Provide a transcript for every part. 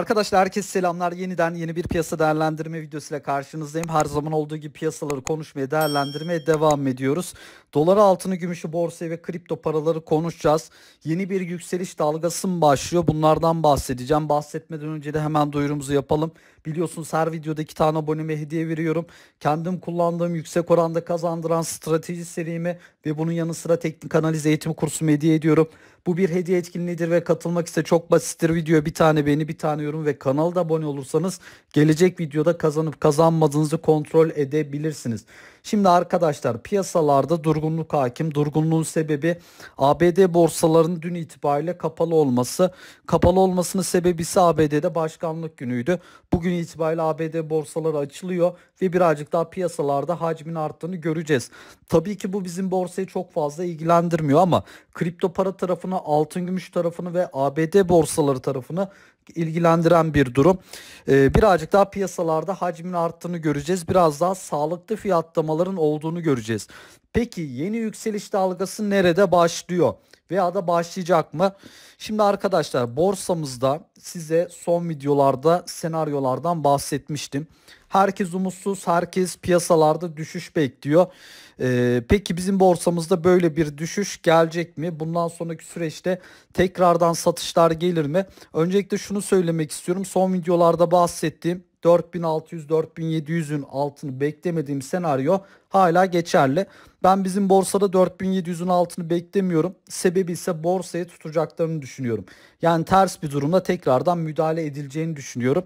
Arkadaşlar herkes selamlar. Yeniden yeni bir piyasa değerlendirme videosuyla karşınızdayım. Her zaman olduğu gibi piyasaları konuşmaya, değerlendirmeye devam ediyoruz. Dolar, altını, gümüşü, borsayı ve kripto paraları konuşacağız. Yeni bir yükseliş dalgası mı başlıyor? Bunlardan bahsedeceğim. Bahsetmeden önce de hemen duyurumuzu yapalım. Biliyorsunuz her videoda iki tane aboneme hediye veriyorum. Kendim kullandığım yüksek oranda kazandıran strateji serimi ve bunun yanı sıra teknik analiz eğitimi kursumu hediye ediyorum. Bu bir hediye etkinliğidir ve katılmak ise çok basittir video. Bir tane beni bir tane yorum ve kanalda abone olursanız gelecek videoda kazanıp kazanmadığınızı kontrol edebilirsiniz. Şimdi arkadaşlar piyasalarda durgunluk hakim. Durgunluğun sebebi ABD borsalarının dün itibariyle kapalı olması. Kapalı olmasının sebebi ise ABD'de başkanlık günüydü. Bugün itibariyle ABD borsaları açılıyor ve birazcık daha piyasalarda hacmin arttığını göreceğiz. Tabii ki bu bizim borsayı çok fazla ilgilendirmiyor ama kripto para tarafını, altın gümüş tarafını ve ABD borsaları tarafını ilgilendiren bir durum. Ee, birazcık daha piyasalarda hacmin arttığını göreceğiz. Biraz daha sağlıklı fiyatlama dalgalanmaların olduğunu göreceğiz. Peki yeni yükseliş dalgası nerede başlıyor? Veya da başlayacak mı? Şimdi arkadaşlar borsamızda size son videolarda senaryolardan bahsetmiştim. Herkes umutsuz, herkes piyasalarda düşüş bekliyor. Ee, peki bizim borsamızda böyle bir düşüş gelecek mi? Bundan sonraki süreçte tekrardan satışlar gelir mi? Öncelikle şunu söylemek istiyorum. Son videolarda bahsettiğim 4600-4700'ün altını beklemediğim senaryo hala geçerli. Ben bizim borsada 4700'ün altını beklemiyorum. Sebebi ise borsaya tutacaklarını düşünüyorum. Yani ters bir durumda tekrardan müdahale edileceğini düşünüyorum.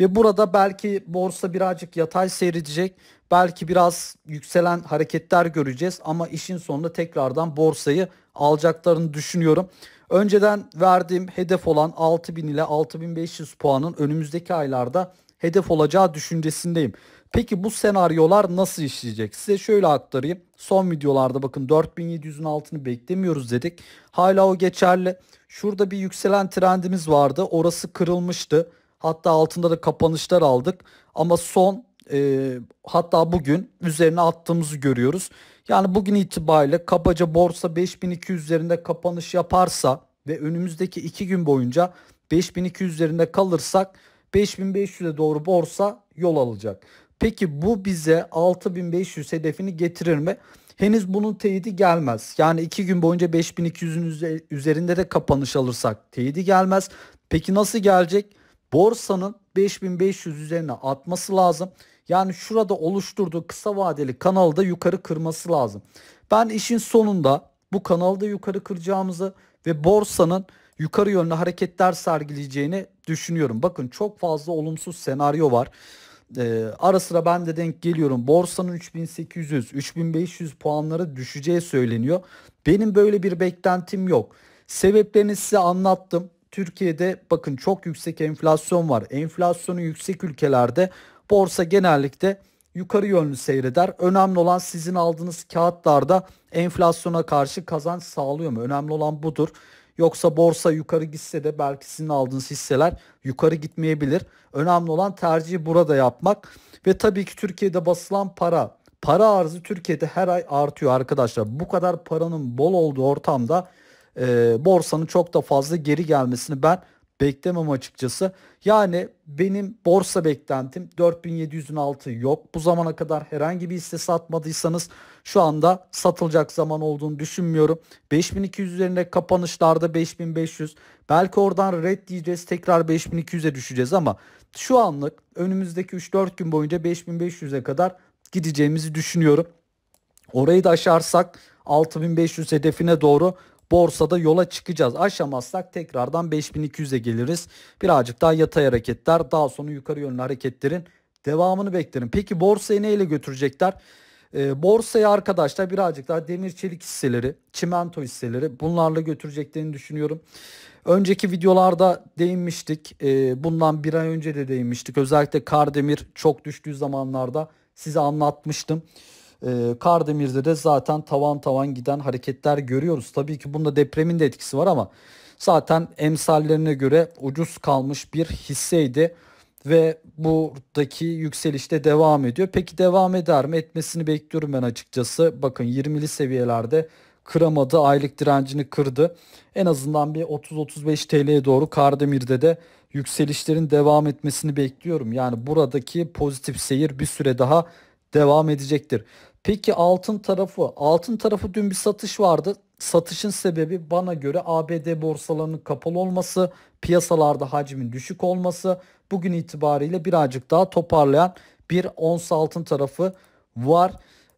Ve burada belki borsa birazcık yatay seyredecek. Belki biraz yükselen hareketler göreceğiz ama işin sonunda tekrardan borsayı alacaklarını düşünüyorum. Önceden verdiğim hedef olan 6000 ile 6500 puanın önümüzdeki aylarda hedef olacağı düşüncesindeyim. Peki bu senaryolar nasıl işleyecek? Size şöyle aktarayım. Son videolarda bakın 4700'ün altını beklemiyoruz dedik. Hala o geçerli. Şurada bir yükselen trendimiz vardı. Orası kırılmıştı. Hatta altında da kapanışlar aldık. Ama son e, hatta bugün üzerine attığımızı görüyoruz. Yani bugün itibariyle kabaca borsa 5200 üzerinde kapanış yaparsa ve önümüzdeki 2 gün boyunca 5200 üzerinde kalırsak 5500'e doğru borsa yol alacak. Peki bu bize 6500 hedefini getirir mi? Henüz bunun teyidi gelmez. Yani 2 gün boyunca 5200'ün üzerinde de kapanış alırsak teyidi gelmez. Peki nasıl gelecek? Borsanın 5500 üzerine atması lazım. Yani şurada oluşturduğu kısa vadeli kanalı da yukarı kırması lazım. Ben işin sonunda bu kanalda yukarı kıracağımızı ve borsanın yukarı yönlü hareketler sergileyeceğini düşünüyorum. Bakın çok fazla olumsuz senaryo var. Ee, ara sıra ben de denk geliyorum. Borsanın 3800, 3500 puanları düşeceği söyleniyor. Benim böyle bir beklentim yok. Sebeplerini size anlattım. Türkiye'de bakın çok yüksek enflasyon var. Enflasyonu yüksek ülkelerde borsa genellikle yukarı yönlü seyreder. Önemli olan sizin aldığınız kağıtlarda enflasyona karşı kazanç sağlıyor mu? Önemli olan budur. Yoksa borsa yukarı gitse de belki sizin aldığınız hisseler yukarı gitmeyebilir. Önemli olan tercihi burada yapmak ve tabii ki Türkiye'de basılan para para arzı Türkiye'de her ay artıyor arkadaşlar. Bu kadar paranın bol olduğu ortamda e, borsanın çok da fazla geri gelmesini ben beklemem açıkçası. Yani benim borsa beklentim 4700'ün altı yok. Bu zamana kadar herhangi bir hisse satmadıysanız şu anda satılacak zaman olduğunu düşünmüyorum. 5200 üzerinde kapanışlarda 5500 belki oradan red diyeceğiz tekrar 5200'e düşeceğiz ama şu anlık önümüzdeki 3-4 gün boyunca 5500'e kadar gideceğimizi düşünüyorum. Orayı da aşarsak 6500 hedefine doğru borsada yola çıkacağız. Aşamazsak tekrardan 5200'e geliriz. Birazcık daha yatay hareketler daha sonra yukarı yönlü hareketlerin devamını beklerim. Peki borsayı neyle götürecekler? E, ee, borsaya arkadaşlar birazcık daha demir çelik hisseleri, çimento hisseleri bunlarla götüreceklerini düşünüyorum. Önceki videolarda değinmiştik. E, bundan bir ay önce de değinmiştik. Özellikle Kardemir çok düştüğü zamanlarda size anlatmıştım. E, Kardemir'de de zaten tavan tavan giden hareketler görüyoruz. Tabii ki bunda depremin de etkisi var ama zaten emsallerine göre ucuz kalmış bir hisseydi ve buradaki yükselişte devam ediyor. Peki devam eder mi? Etmesini bekliyorum ben açıkçası. Bakın 20'li seviyelerde kıramadı. Aylık direncini kırdı. En azından bir 30-35 TL'ye doğru Kardemir'de de yükselişlerin devam etmesini bekliyorum. Yani buradaki pozitif seyir bir süre daha devam edecektir. Peki altın tarafı. Altın tarafı dün bir satış vardı. Satışın sebebi bana göre ABD borsalarının kapalı olması, piyasalarda hacmin düşük olması, bugün itibariyle birazcık daha toparlayan bir ons altın tarafı var.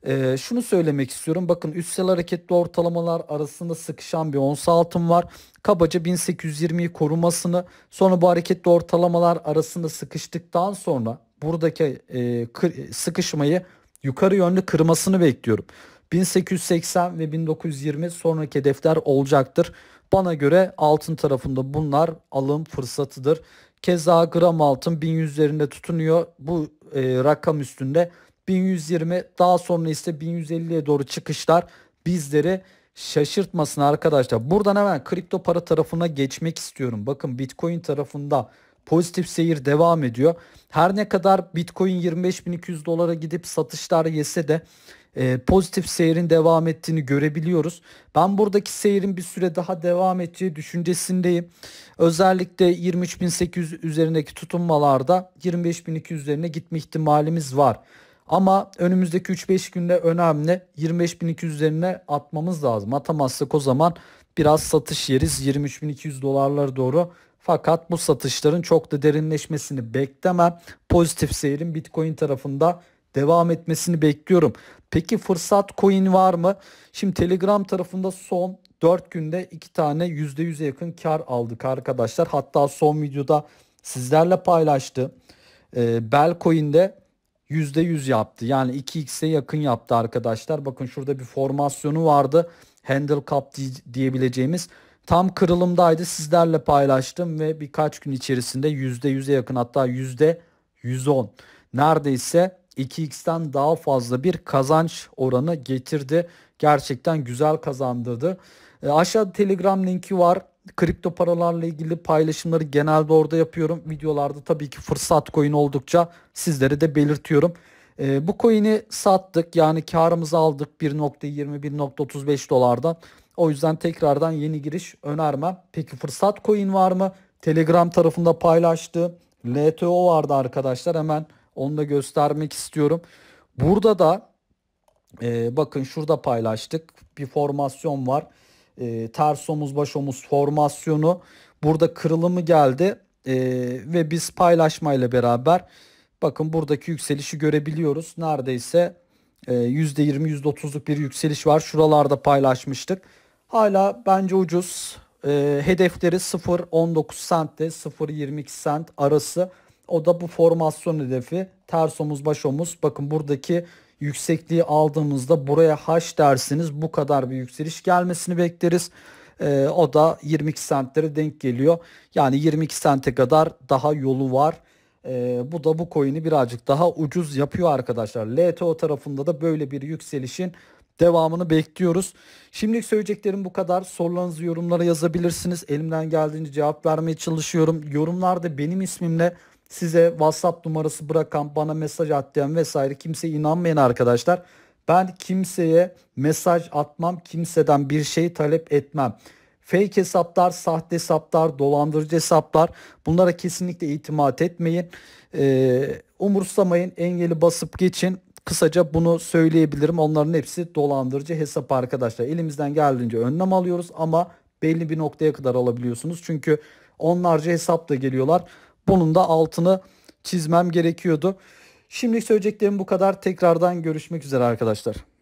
Ee, şunu söylemek istiyorum. Bakın üstsel hareketli ortalamalar arasında sıkışan bir ons altın var. Kabaca 1820'yi korumasını sonra bu hareketli ortalamalar arasında sıkıştıktan sonra buradaki e, sıkışmayı yukarı yönlü kırmasını bekliyorum. 1880 ve 1920 sonraki hedefler olacaktır. Bana göre altın tarafında bunlar alım fırsatıdır. Keza gram altın 1100 üzerinde tutunuyor. Bu e, rakam üstünde 1120 daha sonra ise 1150'ye doğru çıkışlar bizleri şaşırtmasın arkadaşlar. Buradan hemen kripto para tarafına geçmek istiyorum. Bakın Bitcoin tarafında Pozitif seyir devam ediyor. Her ne kadar Bitcoin 25.200 dolara gidip satışlar yese de e, pozitif seyrin devam ettiğini görebiliyoruz. Ben buradaki seyrin bir süre daha devam edeceği düşüncesindeyim. Özellikle 23.800 üzerindeki tutunmalarda 25.200 üzerine gitme ihtimalimiz var. Ama önümüzdeki 3-5 günde önemli 25.200 üzerine atmamız lazım. Atamazsak o zaman biraz satış yeriz 23.200 dolarlara doğru fakat bu satışların çok da derinleşmesini beklemem. Pozitif seyirin Bitcoin tarafında devam etmesini bekliyorum. Peki fırsat coin var mı? Şimdi Telegram tarafında son 4 günde 2 tane %100'e yakın kar aldık arkadaşlar. Hatta son videoda sizlerle paylaştım. E, ee, Belcoin'de %100 yaptı. Yani 2x'e yakın yaptı arkadaşlar. Bakın şurada bir formasyonu vardı. Handle cup diyebileceğimiz tam kırılımdaydı. Sizlerle paylaştım ve birkaç gün içerisinde %100'e yakın hatta %110 neredeyse 2x'ten daha fazla bir kazanç oranı getirdi. Gerçekten güzel kazandırdı. E, aşağıda Telegram linki var. Kripto paralarla ilgili paylaşımları genelde orada yapıyorum. Videolarda tabii ki fırsat coin oldukça sizlere de belirtiyorum. E, bu coin'i sattık yani karımızı aldık 1.20 1.35 dolardan. O yüzden tekrardan yeni giriş önermem. Peki fırsat coin var mı? Telegram tarafında paylaştı. LTO vardı arkadaşlar. Hemen onu da göstermek istiyorum. Burada da e, bakın şurada paylaştık. Bir formasyon var. E, ters omuz baş omuz formasyonu. Burada kırılımı geldi. E, ve biz paylaşmayla beraber bakın buradaki yükselişi görebiliyoruz. Neredeyse %20-%30'luk e, bir yükseliş var. Şuralarda paylaşmıştık. Hala bence ucuz. E, hedefleri 0.19 cent 0.22 cent arası. O da bu formasyon hedefi. Ters omuz baş omuz. Bakın buradaki yüksekliği aldığımızda buraya H dersiniz. Bu kadar bir yükseliş gelmesini bekleriz. E, o da 22 centlere denk geliyor. Yani 22 sente kadar daha yolu var. E, bu da bu coin'i birazcık daha ucuz yapıyor arkadaşlar. LTO tarafında da böyle bir yükselişin Devamını bekliyoruz. Şimdilik söyleyeceklerim bu kadar. Sorularınızı yorumlara yazabilirsiniz. Elimden geldiğince cevap vermeye çalışıyorum. Yorumlarda benim ismimle size WhatsApp numarası bırakan, bana mesaj atlayan vesaire kimseye inanmayın arkadaşlar. Ben kimseye mesaj atmam, kimseden bir şey talep etmem. Fake hesaplar, sahte hesaplar, dolandırıcı hesaplar bunlara kesinlikle itimat etmeyin. Ee, umursamayın, engeli basıp geçin. Kısaca bunu söyleyebilirim. Onların hepsi dolandırıcı hesap arkadaşlar. Elimizden geldiğince önlem alıyoruz ama belli bir noktaya kadar alabiliyorsunuz. Çünkü onlarca hesap da geliyorlar. Bunun da altını çizmem gerekiyordu. Şimdi söyleyeceklerim bu kadar. Tekrardan görüşmek üzere arkadaşlar.